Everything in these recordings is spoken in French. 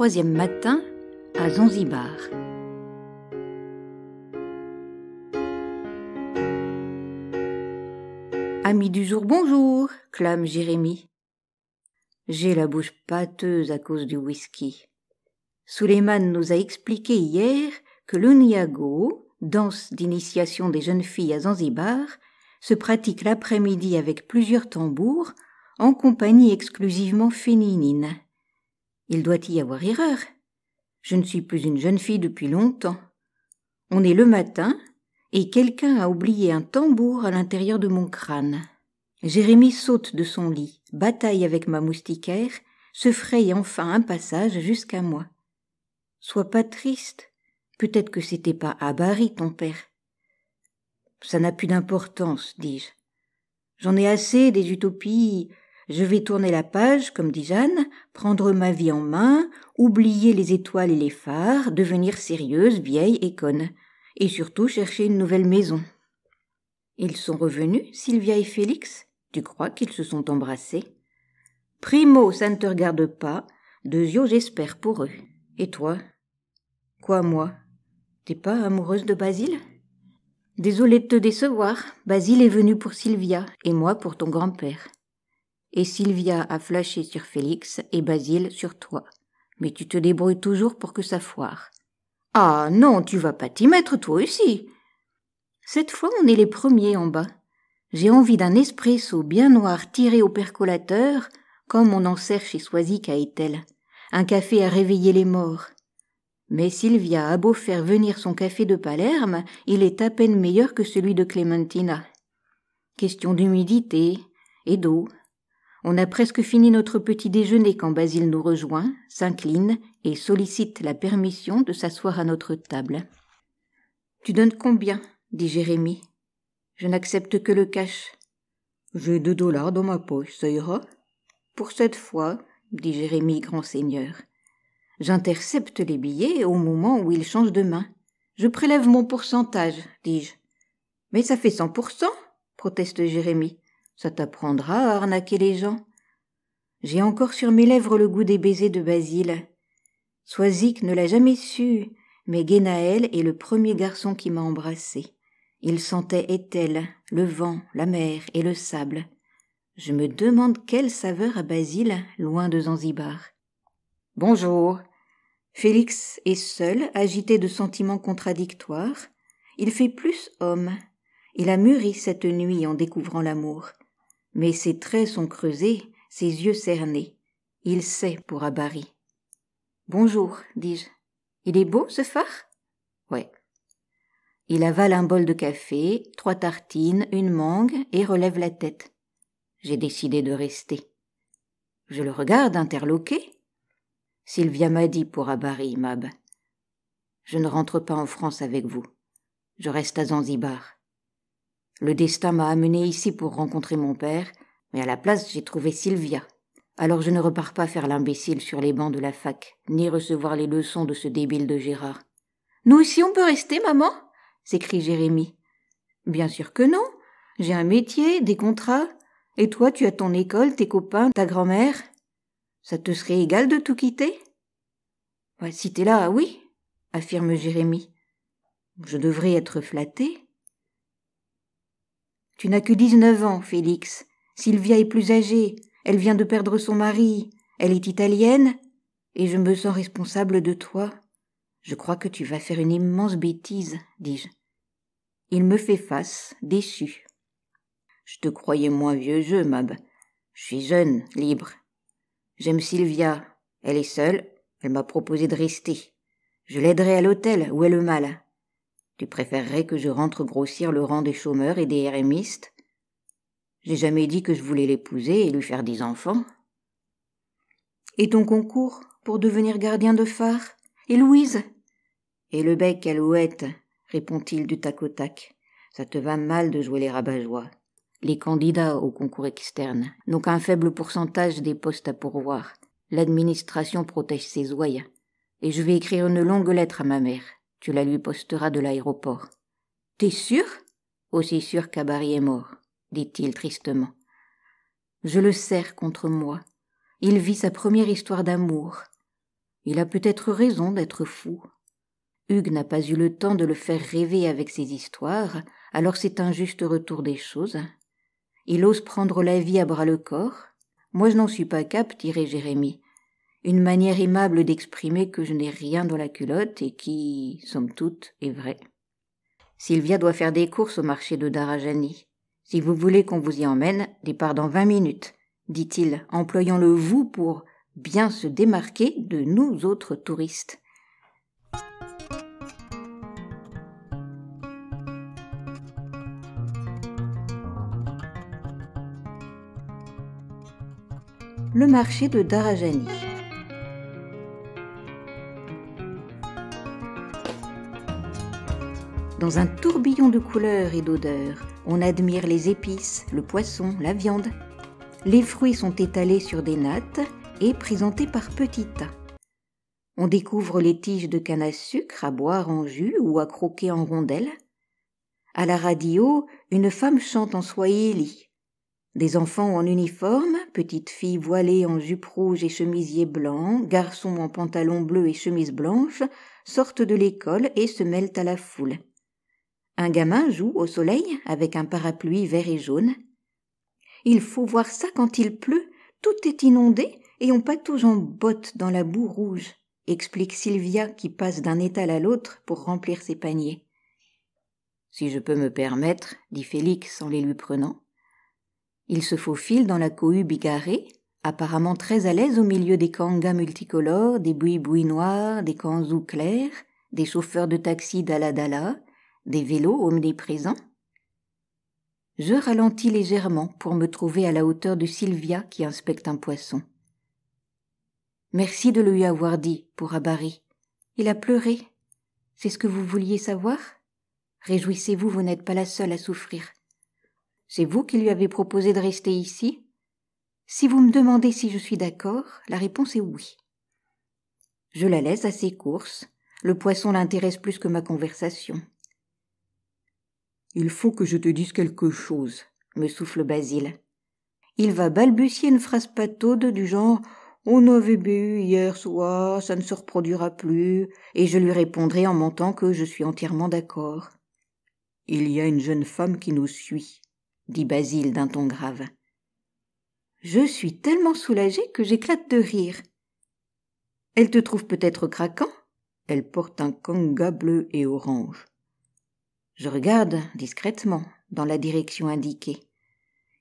troisième matin à Zanzibar. Amis du jour, bonjour, clame Jérémie. J'ai la bouche pâteuse à cause du whisky. Suleiman nous a expliqué hier que l'uniago, danse d'initiation des jeunes filles à Zanzibar, se pratique l'après-midi avec plusieurs tambours en compagnie exclusivement féminine. Il doit y avoir erreur. Je ne suis plus une jeune fille depuis longtemps. On est le matin, et quelqu'un a oublié un tambour à l'intérieur de mon crâne. Jérémie saute de son lit, bataille avec ma moustiquaire, se fraye enfin un passage jusqu'à moi. Sois pas triste. Peut-être que c'était pas à Barry, ton père. Ça n'a plus d'importance, dis-je. J'en ai assez des utopies je vais tourner la page, comme dit Jeanne, prendre ma vie en main, oublier les étoiles et les phares, devenir sérieuse, vieille et conne, et surtout chercher une nouvelle maison. Ils sont revenus, Sylvia et Félix Tu crois qu'ils se sont embrassés Primo, ça ne te regarde pas. Deux yeux, j'espère pour eux. Et toi Quoi, moi T'es pas amoureuse de Basile Désolée de te décevoir. Basile est venu pour Sylvia et moi pour ton grand-père et Sylvia a flashé sur Félix et Basile sur toi. Mais tu te débrouilles toujours pour que ça foire. Ah non, tu vas pas t'y mettre toi aussi. Cette fois, on est les premiers en bas. J'ai envie d'un espresso bien noir tiré au percolateur, comme on en sert chez Soisic à Un café à réveiller les morts. Mais Sylvia a beau faire venir son café de Palerme, il est à peine meilleur que celui de Clementina. Question d'humidité, et d'eau, on a presque fini notre petit déjeuner quand Basile nous rejoint, s'incline et sollicite la permission de s'asseoir à notre table. Tu donnes combien dit Jérémie. Je n'accepte que le cash. J'ai deux dollars dans ma poche, ça ira Pour cette fois, dit Jérémie, grand seigneur. J'intercepte les billets au moment où ils changent de main. Je prélève mon pourcentage, dis-je. Mais ça fait cent pour cent, proteste Jérémie. Ça t'apprendra à arnaquer les gens. J'ai encore sur mes lèvres le goût des baisers de Basile. Soisic ne l'a jamais su, mais Guénaël est le premier garçon qui m'a embrassé. Il sentait Étel, le vent, la mer et le sable. Je me demande quelle saveur a Basile, loin de Zanzibar. Bonjour. Félix est seul, agité de sentiments contradictoires. Il fait plus homme. Il a mûri cette nuit en découvrant l'amour mais ses traits sont creusés, ses yeux cernés. Il sait pour Abari. Bonjour, dis-je. Il est beau, ce phare Ouais. Il avale un bol de café, trois tartines, une mangue et relève la tête. J'ai décidé de rester. Je le regarde interloqué. Sylvia m'a dit pour Abari, Mab. Je ne rentre pas en France avec vous. Je reste à Zanzibar. Le destin m'a amené ici pour rencontrer mon père, mais à la place j'ai trouvé Sylvia. Alors je ne repars pas faire l'imbécile sur les bancs de la fac, ni recevoir les leçons de ce débile de Gérard. Nous aussi on peut rester, maman? s'écrie Jérémy. Bien sûr que non. J'ai un métier, des contrats, et toi tu as ton école, tes copains, ta grand-mère. Ça te serait égal de tout quitter? si t'es là, oui, affirme Jérémy. Je devrais être flatté, tu n'as que dix-neuf ans, Félix. Sylvia est plus âgée. Elle vient de perdre son mari. Elle est italienne. Et je me sens responsable de toi. Je crois que tu vas faire une immense bêtise, dis-je. Il me fait face, déçu. Je te croyais moins vieux jeu, Mab. Je suis jeune, libre. J'aime Sylvia. Elle est seule. Elle m'a proposé de rester. Je l'aiderai à l'hôtel, où est le mal. Tu préférerais que je rentre grossir le rang des chômeurs et des RMistes J'ai jamais dit que je voulais l'épouser et lui faire des enfants. Et ton concours pour devenir gardien de phare Et Louise Et le bec alouette répond-il du tac au tac. Ça te va mal de jouer les rabat-joie. Les candidats au concours externe n'ont qu'un faible pourcentage des postes à pourvoir. L'administration protège ses ouailles. Et je vais écrire une longue lettre à ma mère. Tu la lui posteras de l'aéroport. T'es sûr Aussi sûr qu'Abari est mort, dit-il tristement. Je le serre contre moi. Il vit sa première histoire d'amour. Il a peut-être raison d'être fou. Hugues n'a pas eu le temps de le faire rêver avec ses histoires, alors c'est un juste retour des choses. Il ose prendre la vie à bras le corps. Moi je n'en suis pas cap, tiré Jérémie une manière aimable d'exprimer que je n'ai rien dans la culotte et qui, somme toute, est vraie. Sylvia doit faire des courses au marché de Darajani. Si vous voulez qu'on vous y emmène, départ dans vingt minutes, dit-il, employant le vous pour bien se démarquer de nous autres touristes. Le marché de Darajani. Dans un tourbillon de couleurs et d'odeurs, on admire les épices, le poisson, la viande. Les fruits sont étalés sur des nattes et présentés par petits tas. On découvre les tiges de canne à sucre à boire en jus ou à croquer en rondelles. À la radio, une femme chante en swahili. Des enfants en uniforme, petites filles voilées en jupe rouge et chemisier blanc, garçons en pantalon bleu et chemise blanche, sortent de l'école et se mêlent à la foule. Un gamin joue au soleil avec un parapluie vert et jaune. Il faut voir ça quand il pleut, tout est inondé et on patouge en bottes dans la boue rouge, explique Sylvia qui passe d'un étal à l'autre pour remplir ses paniers. Si je peux me permettre, dit Félix en les lui prenant. Il se faufile dans la cohue bigarrée, apparemment très à l'aise au milieu des kangas multicolores, des bouis-bouis noirs, des kanzous clairs, des chauffeurs de taxi dala-dala, des vélos omniprésents Je ralentis légèrement pour me trouver à la hauteur de Sylvia qui inspecte un poisson. Merci de lui avoir dit, pour Abari. Il a pleuré. C'est ce que vous vouliez savoir réjouissez vous, vous n'êtes pas la seule à souffrir. C'est vous qui lui avez proposé de rester ici Si vous me demandez si je suis d'accord, la réponse est oui. Je la laisse à ses courses. Le poisson l'intéresse plus que ma conversation. Il faut que je te dise quelque chose, me souffle Basile. Il va balbutier une phrase pataude du genre On avait bu hier soir, ça ne se reproduira plus, et je lui répondrai en montant que je suis entièrement d'accord. Il y a une jeune femme qui nous suit, dit Basile d'un ton grave. Je suis tellement soulagée que j'éclate de rire. Elle te trouve peut-être craquant Elle porte un kanga bleu et orange. Je regarde discrètement dans la direction indiquée.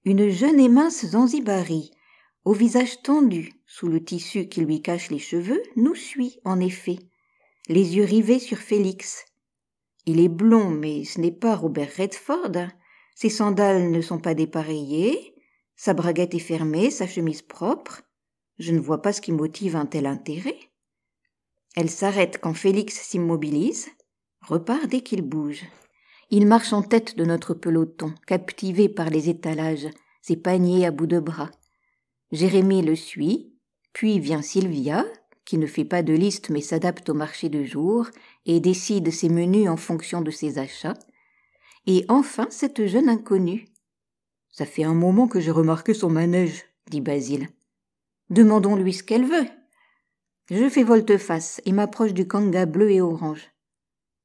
Une jeune et mince Zanzibari, au visage tendu sous le tissu qui lui cache les cheveux, nous suit en effet, les yeux rivés sur Félix. Il est blond, mais ce n'est pas Robert Redford. Ses sandales ne sont pas dépareillées, sa braguette est fermée, sa chemise propre. Je ne vois pas ce qui motive un tel intérêt. Elle s'arrête quand Félix s'immobilise, repart dès qu'il bouge. Il marche en tête de notre peloton, captivé par les étalages, ses paniers à bout de bras. Jérémy le suit, puis vient Sylvia, qui ne fait pas de liste mais s'adapte au marché de jour et décide ses menus en fonction de ses achats, et enfin cette jeune inconnue. Ça fait un moment que j'ai remarqué son manège, dit Basile. Demandons-lui ce qu'elle veut. Je fais volte-face et m'approche du kanga bleu et orange.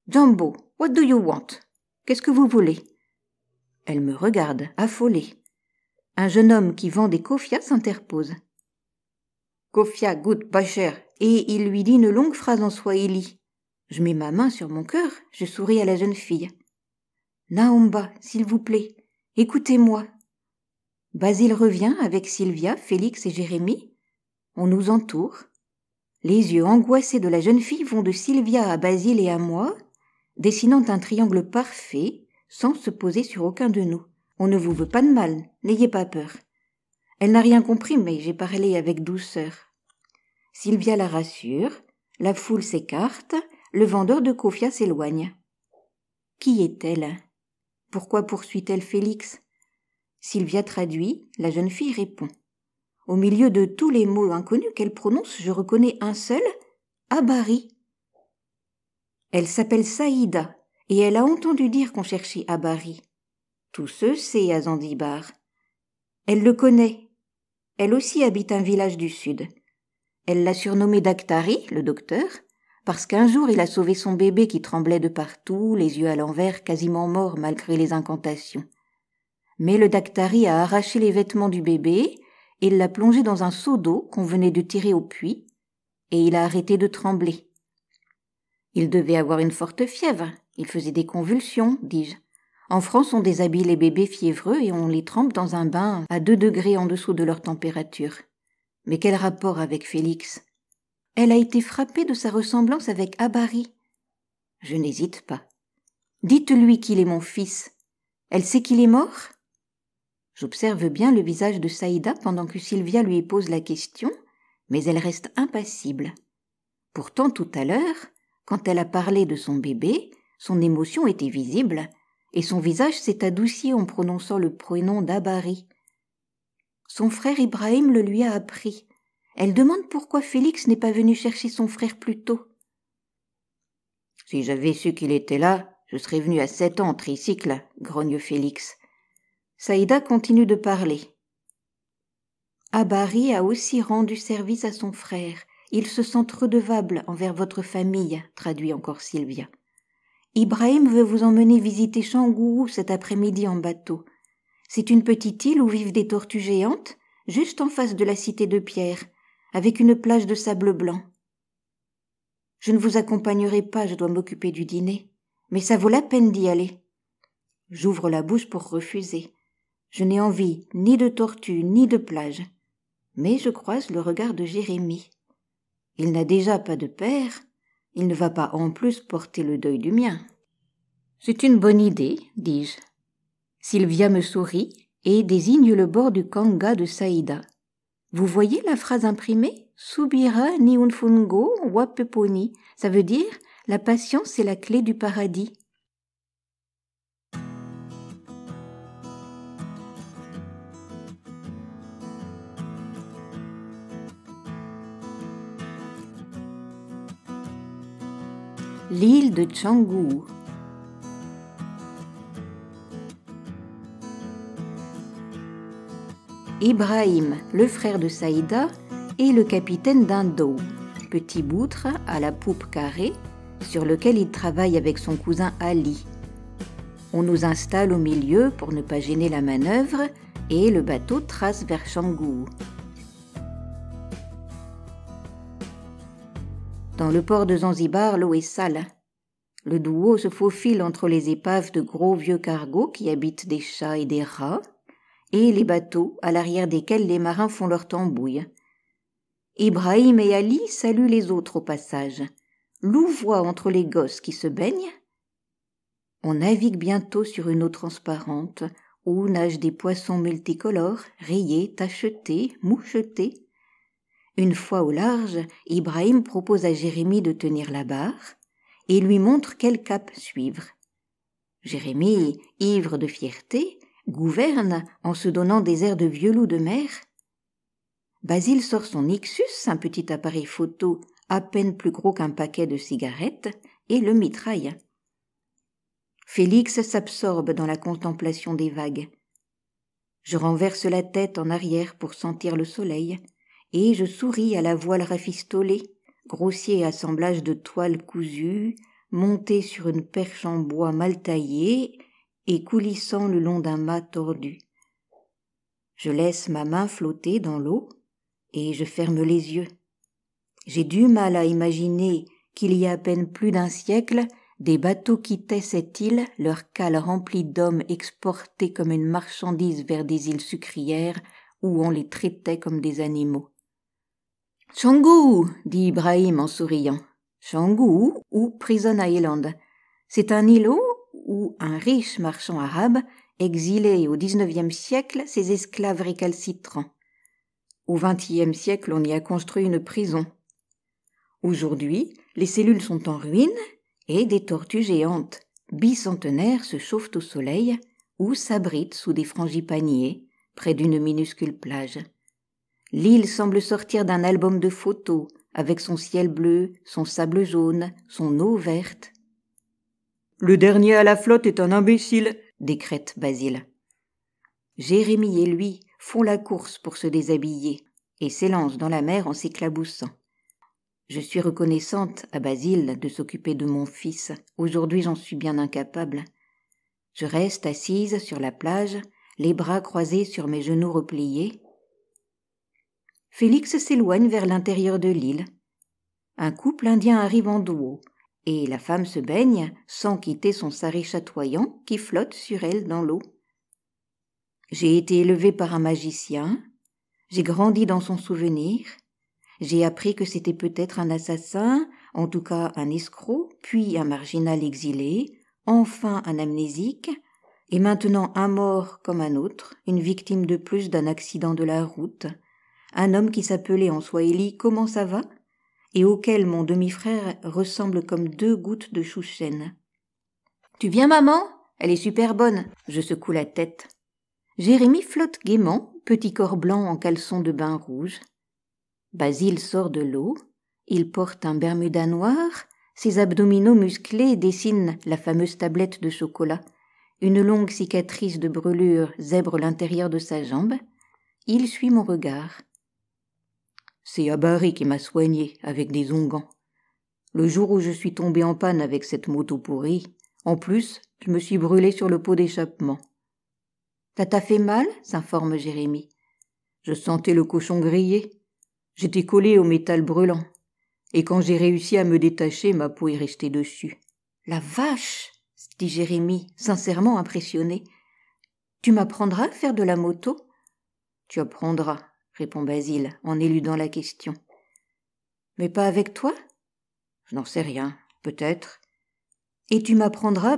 Jumbo, what do you want? Qu'est-ce que vous voulez Elle me regarde, affolée. Un jeune homme qui vend des kofias s'interpose. Kofia goûte pas cher, et il lui dit une longue phrase en swahili. Je mets ma main sur mon cœur, je souris à la jeune fille. Naomba, s'il vous plaît, écoutez-moi. Basile revient avec Sylvia, Félix et Jérémy. On nous entoure. Les yeux angoissés de la jeune fille vont de Sylvia à Basile et à moi, dessinant un triangle parfait sans se poser sur aucun de nous. On ne vous veut pas de mal, n'ayez pas peur. Elle n'a rien compris, mais j'ai parlé avec douceur. Sylvia la rassure, la foule s'écarte, le vendeur de Kofia s'éloigne. Qui est-elle Pourquoi poursuit-elle Félix Sylvia traduit, la jeune fille répond. Au milieu de tous les mots inconnus qu'elle prononce, je reconnais un seul Abari. Elle s'appelle Saïda, et elle a entendu dire qu'on cherchait Abari. Tous ceux, c'est à Zandibar. Elle le connaît. Elle aussi habite un village du sud. Elle l'a surnommé Daktari, le docteur, parce qu'un jour il a sauvé son bébé qui tremblait de partout, les yeux à l'envers, quasiment mort malgré les incantations. Mais le Daktari a arraché les vêtements du bébé et l'a plongé dans un seau d'eau qu'on venait de tirer au puits, et il a arrêté de trembler. Il devait avoir une forte fièvre. Il faisait des convulsions, dis-je. En France, on déshabille les bébés fiévreux et on les trempe dans un bain à deux degrés en dessous de leur température. Mais quel rapport avec Félix Elle a été frappée de sa ressemblance avec Abari. Je n'hésite pas. Dites-lui qu'il est mon fils. Elle sait qu'il est mort J'observe bien le visage de Saïda pendant que Sylvia lui pose la question, mais elle reste impassible. Pourtant, tout à l'heure, quand elle a parlé de son bébé, son émotion était visible, et son visage s'est adouci en prononçant le prénom d'Abari. Son frère Ibrahim le lui a appris. Elle demande pourquoi Félix n'est pas venu chercher son frère plus tôt. Si j'avais su qu'il était là, je serais venu à sept ans tricycle, grogne Félix. Saïda continue de parler. Abari a aussi rendu service à son frère, ils se sentent redevables envers votre famille, traduit encore Sylvia. Ibrahim veut vous emmener visiter Changourou cet après-midi en bateau. C'est une petite île où vivent des tortues géantes, juste en face de la cité de pierre, avec une plage de sable blanc. Je ne vous accompagnerai pas, je dois m'occuper du dîner, mais ça vaut la peine d'y aller. J'ouvre la bouche pour refuser. Je n'ai envie ni de tortue ni de plage. Mais je croise le regard de Jérémie. Il n'a déjà pas de père, il ne va pas en plus porter le deuil du mien. C'est une bonne idée, dis-je. Sylvia me sourit et désigne le bord du kanga de Saïda. Vous voyez la phrase imprimée Subira niunfungo peponi. Ça veut dire la patience est la clé du paradis. l'île de Changu. Ibrahim, le frère de Saïda, est le capitaine d'un dos, petit boutre à la poupe carrée, sur lequel il travaille avec son cousin Ali. On nous installe au milieu pour ne pas gêner la manœuvre et le bateau trace vers Changou. Dans le port de Zanzibar, l'eau est sale. Le Douo se faufile entre les épaves de gros vieux cargos qui habitent des chats et des rats, et les bateaux à l'arrière desquels les marins font leur tambouille. Ibrahim et Ali saluent les autres au passage, voit entre les gosses qui se baignent. On navigue bientôt sur une eau transparente, où nagent des poissons multicolores, rayés, tachetés, mouchetés, une fois au large, Ibrahim propose à Jérémie de tenir la barre et lui montre quel cap suivre. Jérémie, ivre de fierté, gouverne en se donnant des airs de vieux loup de mer. Basile sort son Ixus, un petit appareil photo à peine plus gros qu'un paquet de cigarettes, et le mitraille. Félix s'absorbe dans la contemplation des vagues. Je renverse la tête en arrière pour sentir le soleil et je souris à la voile rafistolée, grossier assemblage de toiles cousues, montée sur une perche en bois mal taillée et coulissant le long d'un mât tordu. Je laisse ma main flotter dans l'eau et je ferme les yeux. J'ai du mal à imaginer qu'il y a à peine plus d'un siècle, des bateaux quittaient cette île, leurs cales remplies d'hommes exportés comme une marchandise vers des îles sucrières où on les traitait comme des animaux. Changu, dit Ibrahim en souriant. Changu ou Prison Island. C'est un îlot où un riche marchand arabe, exilé au XIXe siècle, ses esclaves récalcitrants. Au XXe siècle, on y a construit une prison. Aujourd'hui, les cellules sont en ruine et des tortues géantes, bicentenaires, se chauffent au soleil ou s'abritent sous des frangipaniers près d'une minuscule plage. L'île semble sortir d'un album de photos, avec son ciel bleu, son sable jaune, son eau verte. Le dernier à la flotte est un imbécile, décrète Basile. Jérémie et lui font la course pour se déshabiller et s'élancent dans la mer en s'éclaboussant. Je suis reconnaissante à Basile de s'occuper de mon fils. Aujourd'hui, j'en suis bien incapable. Je reste assise sur la plage, les bras croisés sur mes genoux repliés, Félix s'éloigne vers l'intérieur de l'île. Un couple indien arrive en duo, et la femme se baigne sans quitter son sari chatoyant qui flotte sur elle dans l'eau. J'ai été élevé par un magicien, j'ai grandi dans son souvenir, j'ai appris que c'était peut-être un assassin, en tout cas un escroc, puis un marginal exilé, enfin un amnésique, et maintenant un mort comme un autre, une victime de plus d'un accident de la route, un homme qui s'appelait en swahili Comment ça va et auquel mon demi-frère ressemble comme deux gouttes de chouchen. Tu viens, maman Elle est super bonne. Je secoue la tête. Jérémy flotte gaiement, petit corps blanc en caleçon de bain rouge. Basile sort de l'eau. Il porte un bermuda noir. Ses abdominaux musclés dessinent la fameuse tablette de chocolat. Une longue cicatrice de brûlure zèbre l'intérieur de sa jambe. Il suit mon regard. C'est Abari qui m'a soigné avec des onguents. Le jour où je suis tombé en panne avec cette moto pourrie, en plus, je me suis brûlé sur le pot d'échappement. Ça t'a fait mal s'informe Jérémy. Je sentais le cochon grillé. J'étais collé au métal brûlant. Et quand j'ai réussi à me détacher, ma peau est restée dessus. La vache dit Jérémy, sincèrement impressionné. Tu m'apprendras à faire de la moto Tu apprendras, répond Basile en éludant la question. Mais pas avec toi Je n'en sais rien, peut-être. Et tu m'apprendras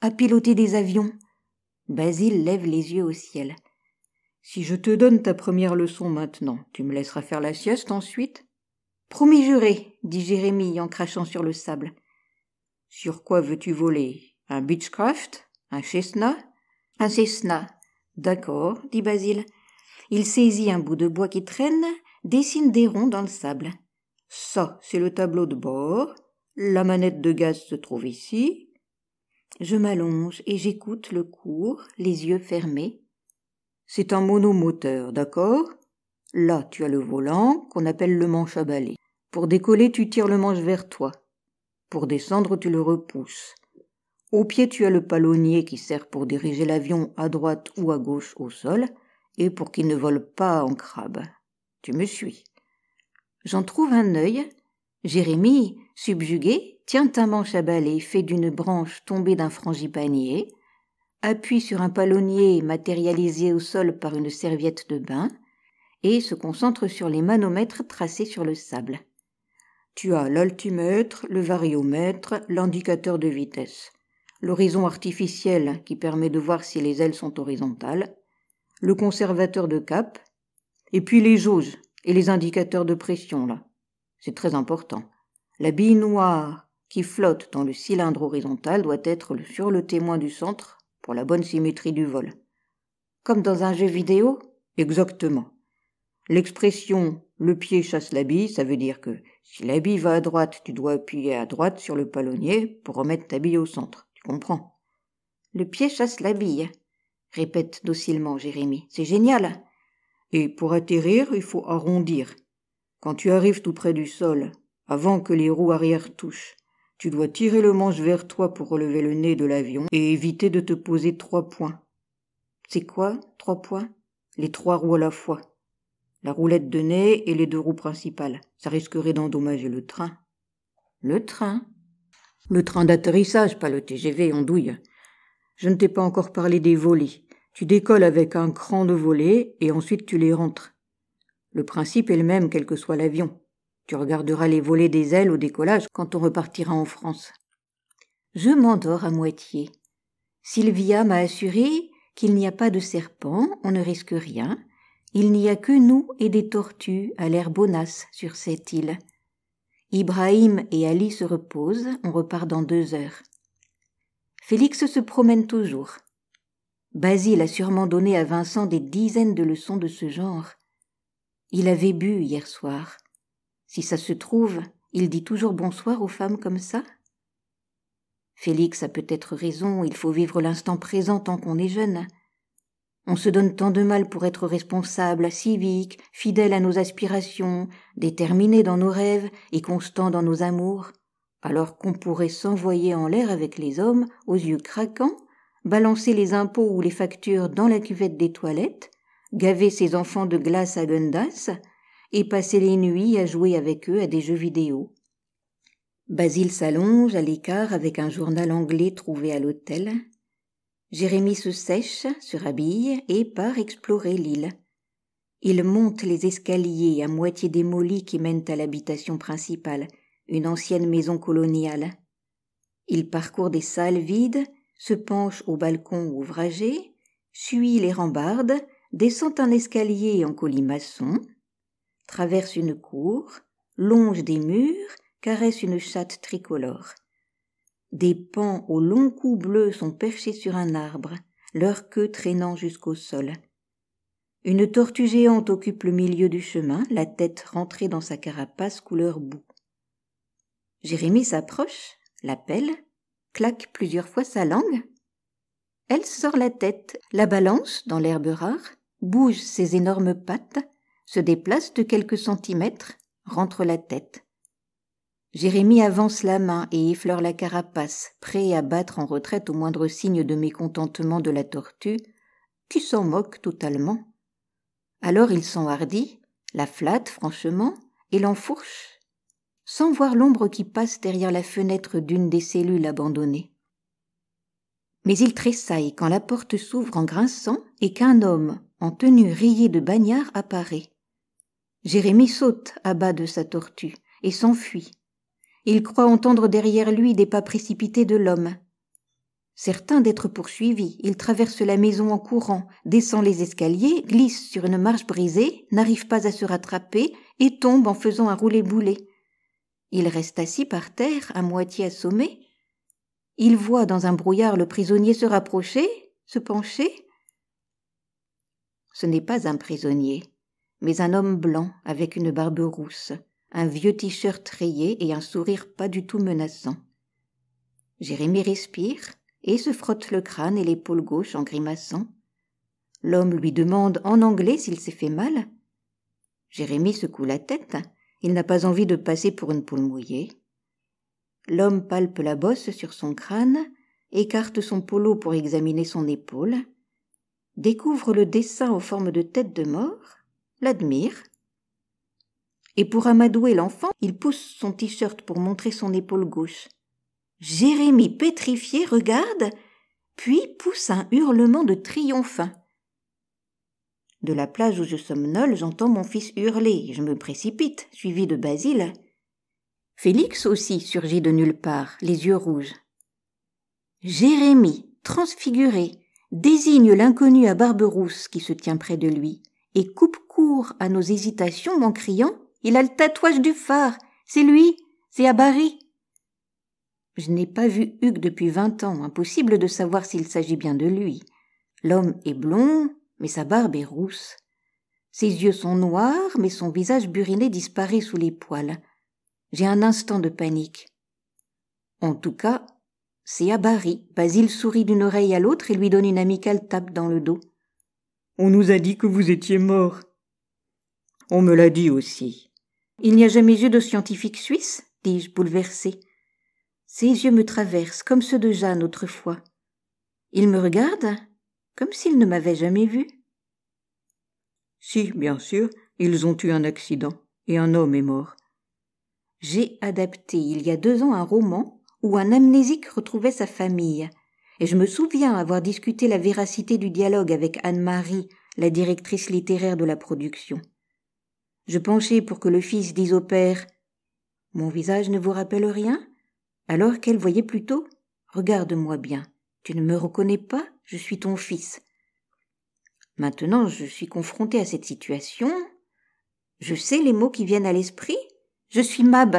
à piloter des avions Basile lève les yeux au ciel. Si je te donne ta première leçon maintenant, tu me laisseras faire la sieste ensuite Promis juré, dit Jérémie en crachant sur le sable. Sur quoi veux-tu voler Un Beechcraft Un Cessna Un Cessna. D'accord, dit Basile. Il saisit un bout de bois qui traîne, dessine des ronds dans le sable. Ça, c'est le tableau de bord. La manette de gaz se trouve ici. Je m'allonge et j'écoute le cours, les yeux fermés. C'est un monomoteur, d'accord Là, tu as le volant, qu'on appelle le manche à balai. Pour décoller, tu tires le manche vers toi. Pour descendre, tu le repousses. Au pied, tu as le palonnier qui sert pour diriger l'avion à droite ou à gauche au sol et pour qu'il ne vole pas en crabe. Tu me suis. J'en trouve un œil. Jérémie, subjugué, tient un manche à balai fait d'une branche tombée d'un frangipanier, appuie sur un palonnier matérialisé au sol par une serviette de bain, et se concentre sur les manomètres tracés sur le sable. Tu as l'altimètre, le variomètre, l'indicateur de vitesse, l'horizon artificiel qui permet de voir si les ailes sont horizontales, le conservateur de cap, et puis les jauges et les indicateurs de pression, là. C'est très important. La bille noire qui flotte dans le cylindre horizontal doit être sur le témoin du centre pour la bonne symétrie du vol. Comme dans un jeu vidéo Exactement. L'expression le pied chasse la bille, ça veut dire que si la bille va à droite, tu dois appuyer à droite sur le palonnier pour remettre ta bille au centre. Tu comprends Le pied chasse la bille répète docilement Jérémy. « C'est génial. Et pour atterrir, il faut arrondir. Quand tu arrives tout près du sol, avant que les roues arrière touchent, tu dois tirer le manche vers toi pour relever le nez de l'avion et éviter de te poser trois points. C'est quoi, trois points? Les trois roues à la fois. La roulette de nez et les deux roues principales. Ça risquerait d'endommager le train. Le train? Le train d'atterrissage, pas le TGV on douille. Je ne t'ai pas encore parlé des volets. Tu décolles avec un cran de volet et ensuite tu les rentres. Le principe est le même, quel que soit l'avion. Tu regarderas les volets des ailes au décollage quand on repartira en France. Je m'endors à moitié. Sylvia m'a assuré qu'il n'y a pas de serpent, on ne risque rien. Il n'y a que nous et des tortues à l'air bonasse sur cette île. Ibrahim et Ali se reposent, on repart dans deux heures. Félix se promène toujours. Basile a sûrement donné à Vincent des dizaines de leçons de ce genre. Il avait bu hier soir. Si ça se trouve, il dit toujours bonsoir aux femmes comme ça Félix a peut-être raison, il faut vivre l'instant présent tant qu'on est jeune. On se donne tant de mal pour être responsable, civique, fidèle à nos aspirations, déterminé dans nos rêves et constant dans nos amours alors qu'on pourrait s'envoyer en l'air avec les hommes, aux yeux craquants, balancer les impôts ou les factures dans la cuvette des toilettes, gaver ses enfants de glace à Gundas, et passer les nuits à jouer avec eux à des jeux vidéo. Basile s'allonge à l'écart avec un journal anglais trouvé à l'hôtel. Jérémie se sèche, se rhabille et part explorer l'île. Il monte les escaliers à moitié démolis qui mènent à l'habitation principale, une ancienne maison coloniale. Il parcourt des salles vides, se penche au balcon ouvragé, suit les rambardes, descend un escalier en colimaçon, traverse une cour, longe des murs, caresse une chatte tricolore. Des pans aux longs cou bleus sont perchés sur un arbre, leur queue traînant jusqu'au sol. Une tortue géante occupe le milieu du chemin, la tête rentrée dans sa carapace couleur boue. Jérémie s'approche, l'appelle, claque plusieurs fois sa langue. Elle sort la tête, la balance dans l'herbe rare, bouge ses énormes pattes, se déplace de quelques centimètres, rentre la tête. Jérémie avance la main et effleure la carapace, prêt à battre en retraite au moindre signe de mécontentement de la tortue, qui s'en moque totalement. Alors il s'enhardit, la flatte franchement, et l'enfourche sans voir l'ombre qui passe derrière la fenêtre d'une des cellules abandonnées. Mais il tressaille quand la porte s'ouvre en grinçant et qu'un homme, en tenue rayée de bagnard, apparaît. Jérémie saute à bas de sa tortue et s'enfuit. Il croit entendre derrière lui des pas précipités de l'homme. Certain d'être poursuivi, il traverse la maison en courant, descend les escaliers, glisse sur une marche brisée, n'arrive pas à se rattraper et tombe en faisant un roulé boulet il reste assis par terre, à moitié assommé. Il voit dans un brouillard le prisonnier se rapprocher, se pencher. Ce n'est pas un prisonnier, mais un homme blanc avec une barbe rousse, un vieux t-shirt rayé et un sourire pas du tout menaçant. Jérémie respire et se frotte le crâne et l'épaule gauche en grimaçant. L'homme lui demande en anglais s'il s'est fait mal. Jérémie secoue la tête il n'a pas envie de passer pour une poule mouillée. L'homme palpe la bosse sur son crâne, écarte son polo pour examiner son épaule, découvre le dessin aux formes de tête de mort, l'admire, et pour amadouer l'enfant, il pousse son t-shirt pour montrer son épaule gauche. Jérémie, pétrifié, regarde, puis pousse un hurlement de triomphe. De la place où je somnole, j'entends mon fils hurler je me précipite, suivi de Basile. Félix aussi surgit de nulle part, les yeux rouges. Jérémie, transfiguré, désigne l'inconnu à barbe rousse qui se tient près de lui et coupe court à nos hésitations en criant Il a le tatouage du phare, c'est lui, c'est à Je n'ai pas vu Hugues depuis vingt ans, impossible de savoir s'il s'agit bien de lui. L'homme est blond, mais sa barbe est rousse. Ses yeux sont noirs, mais son visage buriné disparaît sous les poils. J'ai un instant de panique. En tout cas, c'est à Barry. Basile sourit d'une oreille à l'autre et lui donne une amicale tape dans le dos. On nous a dit que vous étiez mort. On me l'a dit aussi. Il n'y a jamais eu de scientifique suisse dis-je bouleversé. Ses yeux me traversent comme ceux de Jeanne autrefois. Il me regarde comme s'ils ne m'avaient jamais vu. Si, bien sûr, ils ont eu un accident, et un homme est mort. J'ai adapté il y a deux ans un roman où un amnésique retrouvait sa famille, et je me souviens avoir discuté la véracité du dialogue avec Anne-Marie, la directrice littéraire de la production. Je penchais pour que le fils dise au père Mon visage ne vous rappelle rien alors qu'elle voyait plutôt Regarde-moi bien. Tu ne me reconnais pas je suis ton fils. Maintenant, je suis confronté à cette situation. Je sais les mots qui viennent à l'esprit. Je suis Mab.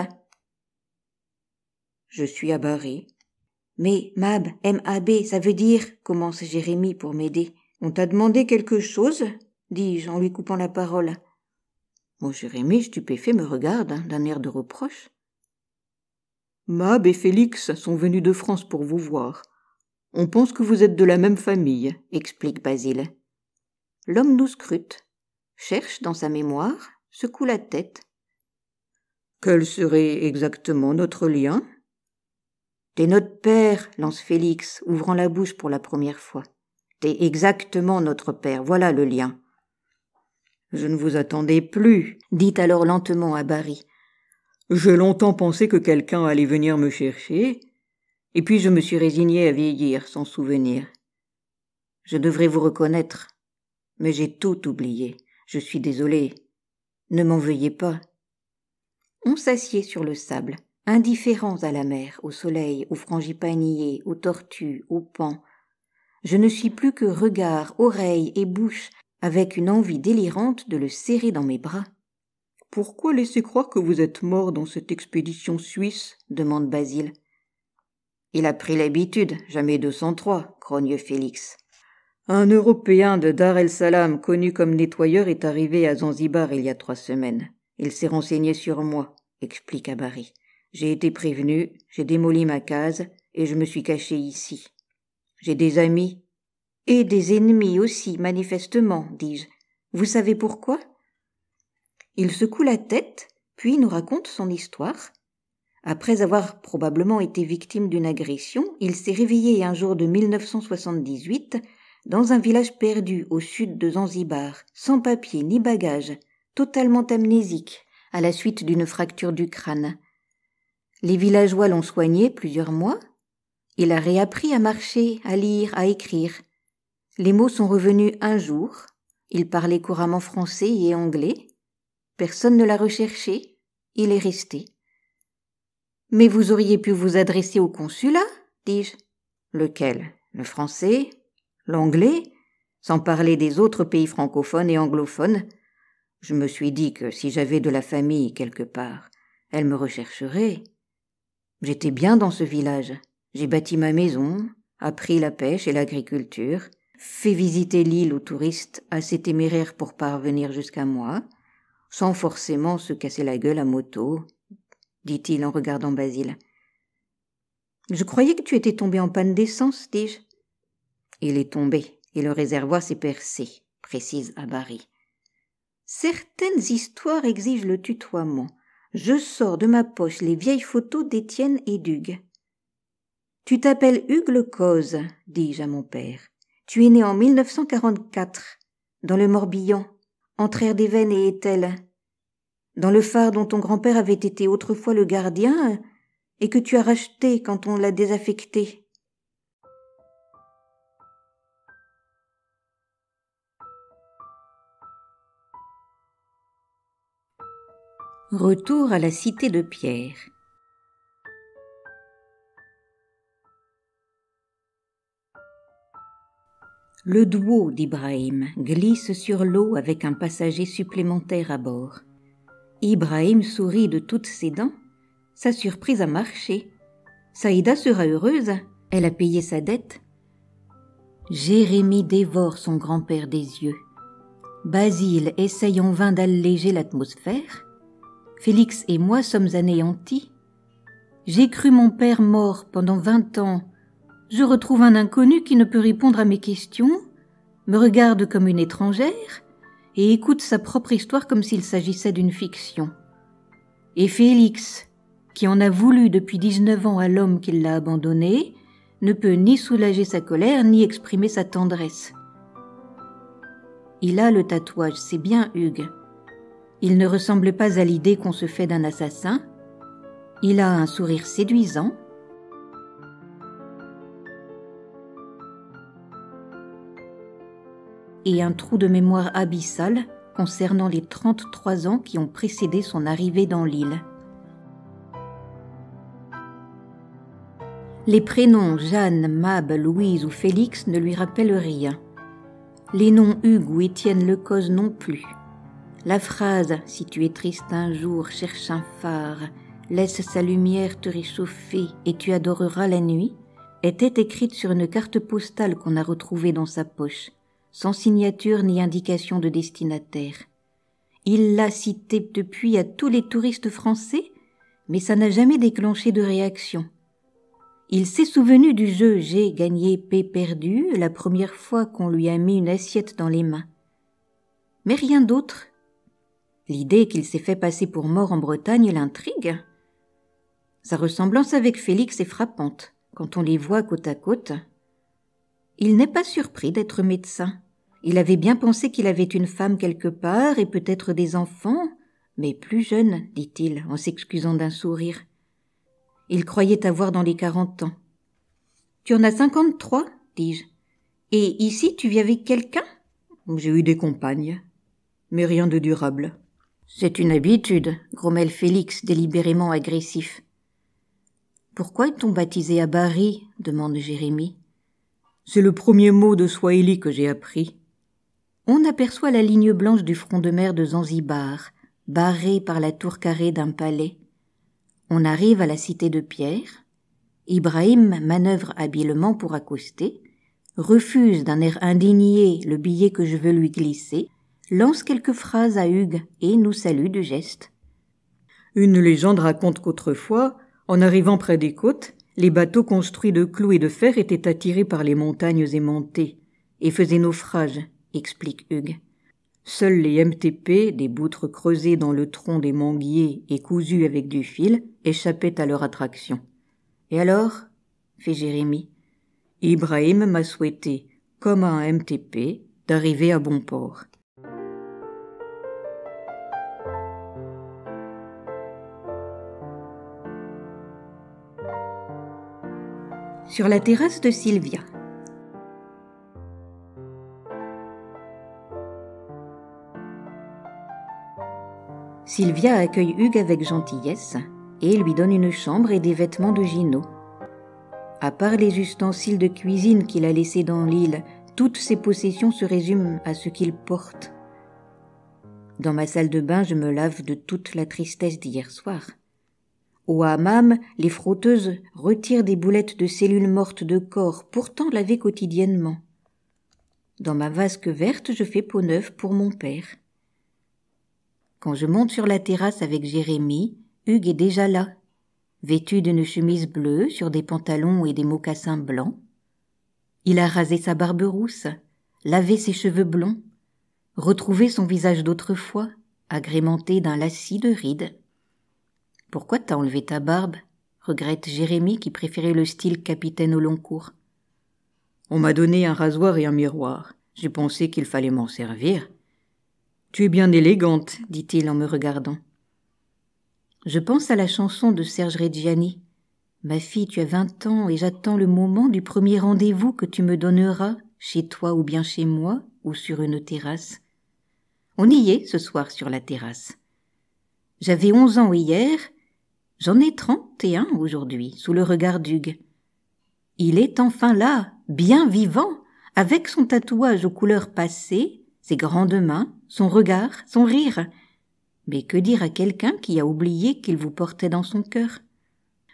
Je suis abarré. Mais Mab, M-A-B, ça veut dire, commence Jérémie pour m'aider. On t'a demandé quelque chose? dis-je en lui coupant la parole. Mon Jérémie, stupéfait, me regarde hein, d'un air de reproche. Mab et Félix sont venus de France pour vous voir. On pense que vous êtes de la même famille, explique Basile. L'homme nous scrute, cherche dans sa mémoire, secoue la tête. Quel serait exactement notre lien T'es notre père, lance Félix, ouvrant la bouche pour la première fois. T'es exactement notre père, voilà le lien. Je ne vous attendais plus, dit alors lentement à Barry. J'ai longtemps pensé que quelqu'un allait venir me chercher, et puis je me suis résigné à vieillir sans souvenir. Je devrais vous reconnaître, mais j'ai tout oublié. Je suis désolé. Ne m'en veuillez pas. On s'assied sur le sable, indifférents à la mer, au soleil, aux frangipaniers, aux tortues, aux pans. Je ne suis plus que regard, oreille et bouche, avec une envie délirante de le serrer dans mes bras. Pourquoi laisser croire que vous êtes mort dans cette expédition suisse demande Basile. Il a pris l'habitude, jamais trois, » grogne Félix. Un Européen de Dar el Salam, connu comme nettoyeur, est arrivé à Zanzibar il y a trois semaines. Il s'est renseigné sur moi, explique Abari. J'ai été prévenu, j'ai démoli ma case, et je me suis caché ici. J'ai des amis. Et des ennemis aussi, manifestement, dis-je. Vous savez pourquoi? Il secoue la tête, puis nous raconte son histoire, après avoir probablement été victime d'une agression, il s'est réveillé un jour de 1978 dans un village perdu au sud de Zanzibar, sans papier ni bagages, totalement amnésique, à la suite d'une fracture du crâne. Les villageois l'ont soigné plusieurs mois. Il a réappris à marcher, à lire, à écrire. Les mots sont revenus un jour. Il parlait couramment français et anglais. Personne ne l'a recherché. Il est resté. Mais vous auriez pu vous adresser au consulat, dis-je. Lequel Le français L'anglais Sans parler des autres pays francophones et anglophones Je me suis dit que si j'avais de la famille quelque part, elle me rechercherait. J'étais bien dans ce village. J'ai bâti ma maison, appris la pêche et l'agriculture, fait visiter l'île aux touristes assez téméraires pour parvenir jusqu'à moi, sans forcément se casser la gueule à moto dit-il en regardant Basile. Je croyais que tu étais tombé en panne d'essence, dis-je. Il est tombé et le réservoir s'est percé, précise Abari. « Certaines histoires exigent le tutoiement. Je sors de ma poche les vieilles photos d'Étienne et d'Hugues. Tu t'appelles Hugues le Cause, dis-je à mon père. Tu es né en 1944, dans le Morbihan, entre Erdéven et Étel dans le phare dont ton grand-père avait été autrefois le gardien et que tu as racheté quand on l'a désaffecté. Retour à la cité de Pierre. Le douot d'Ibrahim glisse sur l'eau avec un passager supplémentaire à bord. Ibrahim sourit de toutes ses dents. Sa surprise a marché. Saïda sera heureuse. Elle a payé sa dette. Jérémie dévore son grand-père des yeux. Basile essaye en vain d'alléger l'atmosphère. Félix et moi sommes anéantis. J'ai cru mon père mort pendant vingt ans. Je retrouve un inconnu qui ne peut répondre à mes questions, me regarde comme une étrangère, et écoute sa propre histoire comme s'il s'agissait d'une fiction. Et Félix, qui en a voulu depuis 19 ans à l'homme qu'il l'a abandonné, ne peut ni soulager sa colère ni exprimer sa tendresse. Il a le tatouage, c'est bien Hugues. Il ne ressemble pas à l'idée qu'on se fait d'un assassin. Il a un sourire séduisant. et un trou de mémoire abyssal concernant les 33 ans qui ont précédé son arrivée dans l'île. Les prénoms Jeanne, Mab, Louise ou Félix ne lui rappellent rien. Les noms Hugues ou Étienne Lecoz non plus. La phrase Si tu es triste un jour, cherche un phare, laisse sa lumière te réchauffer et tu adoreras la nuit était écrite sur une carte postale qu'on a retrouvée dans sa poche, sans signature ni indication de destinataire. Il l'a cité depuis à tous les touristes français, mais ça n'a jamais déclenché de réaction. Il s'est souvenu du jeu J'ai gagné P perdu la première fois qu'on lui a mis une assiette dans les mains. Mais rien d'autre. L'idée qu'il s'est fait passer pour mort en Bretagne l'intrigue. Sa ressemblance avec Félix est frappante quand on les voit côte à côte il n'est pas surpris d'être médecin. Il avait bien pensé qu'il avait une femme quelque part et peut-être des enfants, mais plus jeune, dit-il en s'excusant d'un sourire. Il croyait avoir dans les quarante ans. Tu en as cinquante-trois, dis-je. Et ici, tu vis avec quelqu'un J'ai eu des compagnes, mais rien de durable. C'est une habitude, grommelle Félix, délibérément agressif. Pourquoi est-on baptisé à Barry ?» demande Jérémie. C'est le premier mot de Swahili que j'ai appris. On aperçoit la ligne blanche du front de mer de Zanzibar, barrée par la tour carrée d'un palais. On arrive à la cité de pierre. Ibrahim manœuvre habilement pour accoster, refuse d'un air indigné le billet que je veux lui glisser, lance quelques phrases à Hugues et nous salue du geste. Une légende raconte qu'autrefois, en arrivant près des côtes, les bateaux construits de clous et de fer étaient attirés par les montagnes aimantées et faisaient naufrage, explique Hugues. Seuls les MTP, des boutres creusées dans le tronc des manguiers et cousues avec du fil, échappaient à leur attraction. Et alors fit Jérémie. Ibrahim m'a souhaité, comme à un MTP, d'arriver à bon port. sur la terrasse de Sylvia. Sylvia accueille Hugues avec gentillesse et lui donne une chambre et des vêtements de Gino. À part les ustensiles de cuisine qu'il a laissés dans l'île, toutes ses possessions se résument à ce qu'il porte. Dans ma salle de bain, je me lave de toute la tristesse d'hier soir. Au hammam, les frotteuses retirent des boulettes de cellules mortes de corps, pourtant lavées quotidiennement. Dans ma vasque verte, je fais peau neuve pour mon père. Quand je monte sur la terrasse avec Jérémie, Hugues est déjà là, vêtu d'une chemise bleue sur des pantalons et des mocassins blancs. Il a rasé sa barbe rousse, lavé ses cheveux blonds, retrouvé son visage d'autrefois, agrémenté d'un lacis de rides. Pourquoi t'as enlevé ta barbe regrette Jérémy qui préférait le style capitaine au long cours. On m'a donné un rasoir et un miroir. J'ai pensé qu'il fallait m'en servir. Tu es bien élégante, dit-il en me regardant. Je pense à la chanson de Serge Reggiani. Ma fille, tu as vingt ans et j'attends le moment du premier rendez-vous que tu me donneras, chez toi ou bien chez moi, ou sur une terrasse. On y est ce soir sur la terrasse. J'avais onze ans hier, J'en ai trente et un aujourd'hui, sous le regard d'Hugues. Il est enfin là, bien vivant, avec son tatouage aux couleurs passées, ses grandes mains, son regard, son rire. Mais que dire à quelqu'un qui a oublié qu'il vous portait dans son cœur?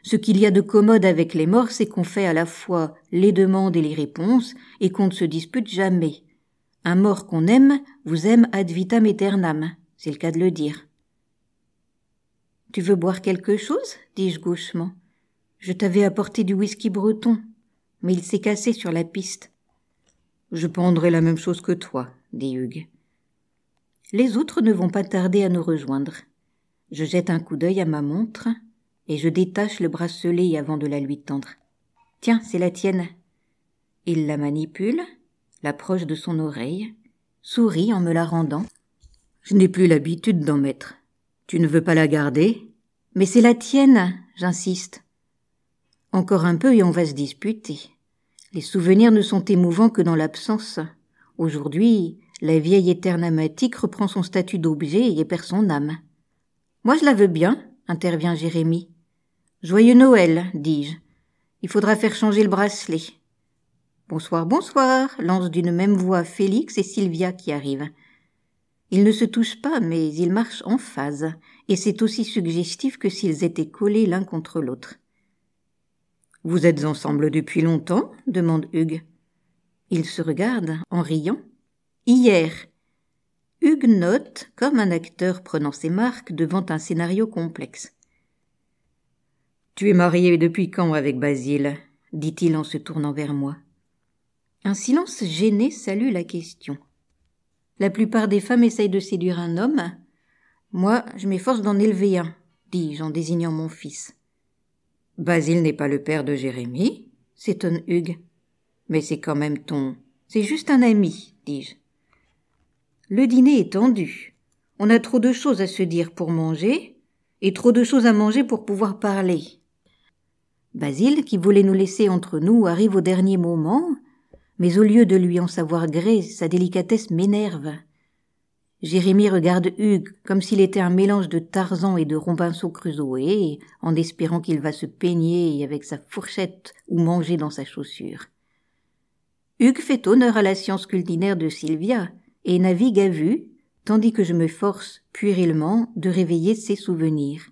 Ce qu'il y a de commode avec les morts, c'est qu'on fait à la fois les demandes et les réponses, et qu'on ne se dispute jamais. Un mort qu'on aime vous aime ad vitam aeternam, c'est le cas de le dire. Tu veux boire quelque chose? dis-je gauchement. Je t'avais apporté du whisky breton, mais il s'est cassé sur la piste. Je prendrai la même chose que toi, dit Hugues. Les autres ne vont pas tarder à nous rejoindre. Je jette un coup d'œil à ma montre et je détache le bracelet avant de la lui tendre. Tiens, c'est la tienne. Il la manipule, l'approche de son oreille, sourit en me la rendant. Je n'ai plus l'habitude d'en mettre, tu ne veux pas la garder Mais c'est la tienne, j'insiste. Encore un peu et on va se disputer. Les souvenirs ne sont émouvants que dans l'absence. Aujourd'hui, la vieille éternamatique reprend son statut d'objet et perd son âme. Moi je la veux bien, intervient Jérémie. Joyeux Noël, dis-je. Il faudra faire changer le bracelet. Bonsoir, bonsoir, lance d'une même voix Félix et Sylvia qui arrivent. Ils ne se touchent pas, mais ils marchent en phase, et c'est aussi suggestif que s'ils étaient collés l'un contre l'autre. Vous êtes ensemble depuis longtemps demande Hugues. Ils se regardent en riant. Hier. Hugues note comme un acteur prenant ses marques devant un scénario complexe. Tu es marié depuis quand avec Basile dit-il en se tournant vers moi. Un silence gêné salue la question. La plupart des femmes essayent de séduire un homme. Moi, je m'efforce d'en élever un, dis-je en désignant mon fils. Basile n'est pas le père de Jérémie, s'étonne Hugues. Mais c'est quand même ton. C'est juste un ami, dis-je. Le dîner est tendu. On a trop de choses à se dire pour manger, et trop de choses à manger pour pouvoir parler. Basile, qui voulait nous laisser entre nous, arrive au dernier moment, mais au lieu de lui en savoir gré, sa délicatesse m'énerve. Jérémie regarde Hugues comme s'il était un mélange de Tarzan et de Robinson Crusoe, en espérant qu'il va se peigner avec sa fourchette ou manger dans sa chaussure. Hugues fait honneur à la science culinaire de Sylvia et navigue à vue, tandis que je me force, puérilement, de réveiller ses souvenirs.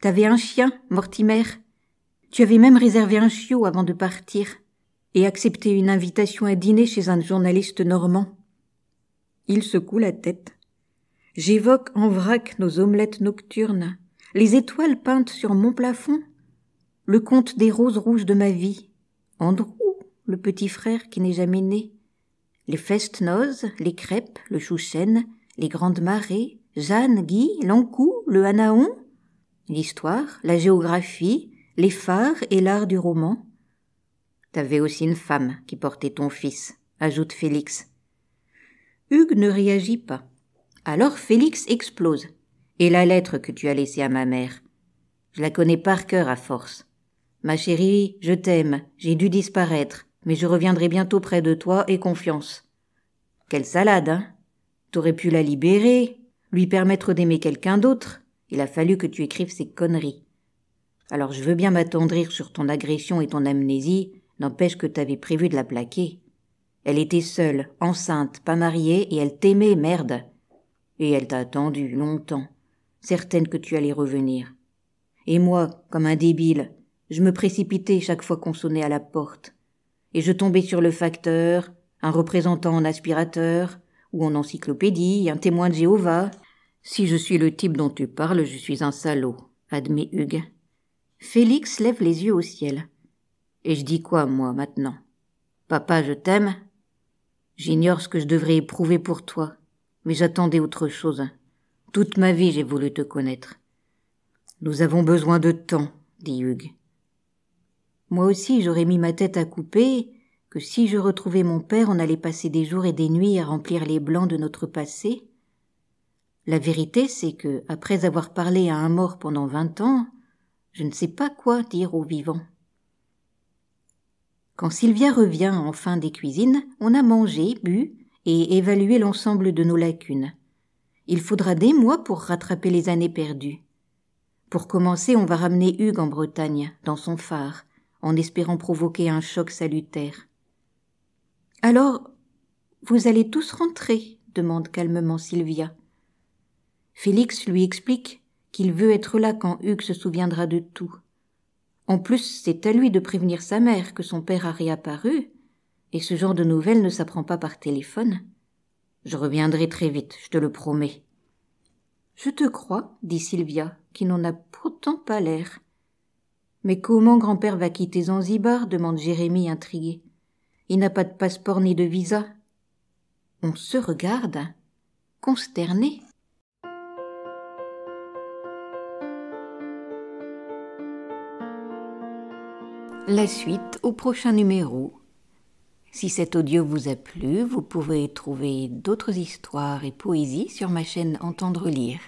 T'avais un chien, Mortimer. Tu avais même réservé un chiot avant de partir et accepter une invitation à dîner chez un journaliste normand. Il secoue la tête. J'évoque en vrac nos omelettes nocturnes, les étoiles peintes sur mon plafond, le conte des roses rouges de ma vie, Andrew, le petit frère qui n'est jamais né, les fest les crêpes, le chouchen, les grandes marées, Jeanne, Guy, l'Ancou, le hanaon, l'histoire, la géographie, les phares et l'art du roman, T'avais aussi une femme qui portait ton fils, ajoute Félix. Hugues ne réagit pas. Alors Félix explose. Et la lettre que tu as laissée à ma mère. Je la connais par cœur à force. Ma chérie, je t'aime, j'ai dû disparaître, mais je reviendrai bientôt près de toi et confiance. Quelle salade, hein? T'aurais pu la libérer, lui permettre d'aimer quelqu'un d'autre. Il a fallu que tu écrives ces conneries. Alors je veux bien m'attendrir sur ton agression et ton amnésie, N'empêche que t'avais prévu de la plaquer. Elle était seule, enceinte, pas mariée, et elle t'aimait, merde. Et elle t'a attendu longtemps, certaine que tu allais revenir. Et moi, comme un débile, je me précipitais chaque fois qu'on sonnait à la porte. Et je tombais sur le facteur, un représentant en aspirateur, ou en encyclopédie, un témoin de Jéhovah. Si je suis le type dont tu parles, je suis un salaud, admet Hugues. Félix lève les yeux au ciel. Et je dis quoi, moi, maintenant Papa, je t'aime J'ignore ce que je devrais éprouver pour toi, mais j'attendais autre chose. Toute ma vie, j'ai voulu te connaître. Nous avons besoin de temps, dit Hugues. Moi aussi, j'aurais mis ma tête à couper que si je retrouvais mon père, on allait passer des jours et des nuits à remplir les blancs de notre passé. La vérité, c'est que, après avoir parlé à un mort pendant vingt ans, je ne sais pas quoi dire aux vivants. Quand Sylvia revient enfin des cuisines, on a mangé, bu et évalué l'ensemble de nos lacunes. Il faudra des mois pour rattraper les années perdues. Pour commencer, on va ramener Hugues en Bretagne, dans son phare, en espérant provoquer un choc salutaire. Alors, vous allez tous rentrer demande calmement Sylvia. Félix lui explique qu'il veut être là quand Hugues se souviendra de tout. En plus, c'est à lui de prévenir sa mère que son père a réapparu, et ce genre de nouvelles ne s'apprend pas par téléphone. Je reviendrai très vite, je te le promets. Je te crois, dit Sylvia, qui n'en a pourtant pas l'air. Mais comment grand-père va quitter Zanzibar demande Jérémy intrigué. Il n'a pas de passeport ni de visa. On se regarde, consterné. La suite au prochain numéro. Si cet audio vous a plu, vous pouvez trouver d'autres histoires et poésies sur ma chaîne Entendre lire.